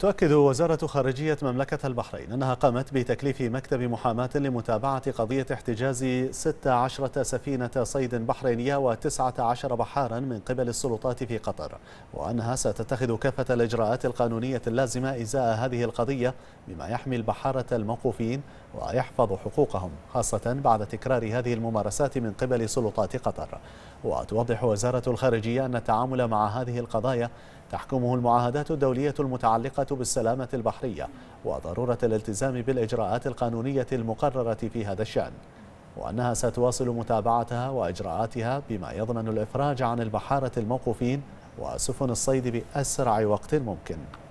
تؤكد وزارة خارجية مملكة البحرين أنها قامت بتكليف مكتب محاماة لمتابعة قضية احتجاز 16 سفينة صيد بحرينية و19 بحارا من قبل السلطات في قطر وأنها ستتخذ كافة الإجراءات القانونية اللازمة إزاء هذه القضية بما يحمي البحارة الموقوفين ويحفظ حقوقهم خاصة بعد تكرار هذه الممارسات من قبل سلطات قطر وتوضح وزارة الخارجية أن التعامل مع هذه القضايا تحكمه المعاهدات الدولية المتعلقة بالسلامة البحرية وضرورة الالتزام بالإجراءات القانونية المقررة في هذا الشأن وأنها ستواصل متابعتها وإجراءاتها بما يضمن الإفراج عن البحارة الموقوفين وسفن الصيد بأسرع وقت ممكن